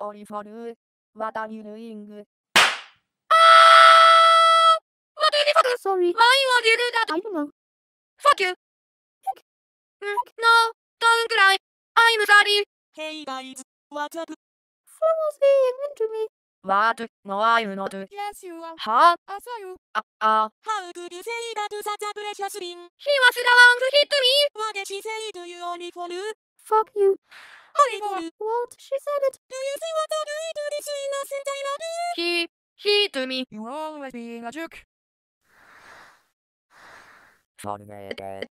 オリフォルワタリルイング。あー what the ah! fuck? Sorry. Why would you do that? I don't know. Fuck you. Mm, no, don't cry. I'm sorry. Hey guys, what's up? Someone's being mean me. What? No, I'm Yes, you are. Huh? I saw you. Ah, ah. How could you say that to such a precious being? He was the one who hit me. What did she say to you, Fuck you. What? She said it. Do you see what ugly do this innocent I love He, he to me. You always being a jerk. Forget